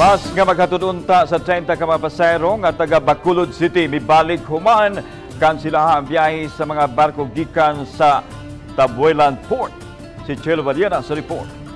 Bus nga maghatod sa 30 ka mga pasayro nga taga Bacolod City mibalik humaan kan sila ang biyahe sa mga barko gikan sa Tabuelan Port. Si Chelo Valiera sa report.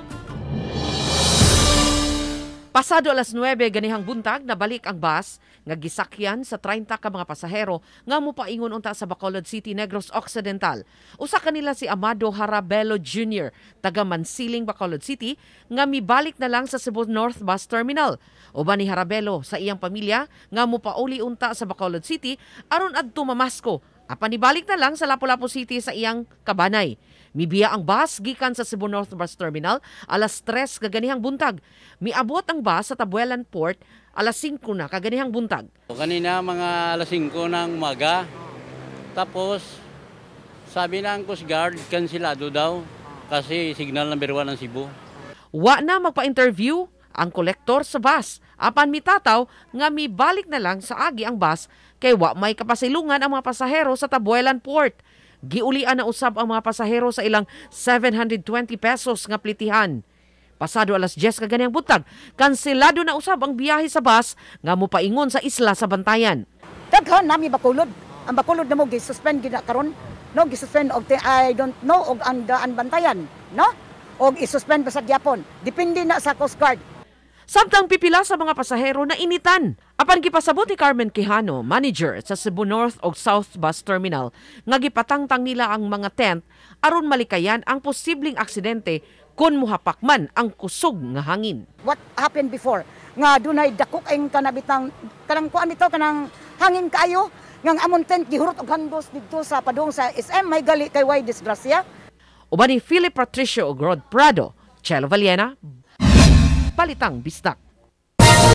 Pasado alas 9 ganihang buntag nabalik ang bus nga gisakyan sa 30 ka mga pasahero nga mopaingon unta sa Bacolod City, Negros Occidental. Usa kanila si Amado Harabello Jr. taga Mansiling, Bacolod City nga mibalik na lang sa Cebu North Bus Terminal. Uban ni Harabello sa iyang pamilya nga mopauli unta sa Bacolod City aron adto mamasko. Apan nibalik na lang sa Lapu-Lapu City sa iyang kabanay. Mibiya ang bus gikan sa Cebu North Bus Terminal alas 3 kaganihang buntag. Miabot ang bus sa Tabuelan Port alas 5 na kaganihang buntag. Kanina mga alas 5 ng maga. Tapos sabi ang Coast Guard kansilado daw kasi signal number 1 ng Cebu. Wa na magpa-interview ang kolektor sa bus. Apan mitataw nga mibalik na lang sa agi ang bus kay wa may kapasilungan ang mga pasahero sa Tabuelan Port. Giulian na usab ang mga pasahero sa ilang 720 pesos nga plitihan. Pasado alas 10 kaganyang buntag, kanselado na usab ang biyahe sa bus nga mopaingon sa isla sa Bantayan. Daghan nami bakulod. Ang bakulod na mo gi-suspend gina karon. No gi gisuspend og I don't know og ang Bantayan, no? Og isuspend pa sa Japan. Depende na sa Coast Guard Samtang pipila sa mga pasahero na initan. Apan gipasabot ni Carmen Quijano, manager sa Cebu North o South Bus Terminal, nga gipatangtang nila ang mga tent aron malikayan ang posibleng aksidente kung muhapakman ang kusog nga hangin. What happened before? Nga dunay dakok ang kanabitang kanang kuan nito kanang hangin kayo ngang amon tent gihurot og handos didto sa padong sa SM may gali kay way disgrasya. Uban ni Philip Patricio Ogrod Prado, Chelo Valiena, palitang bistak.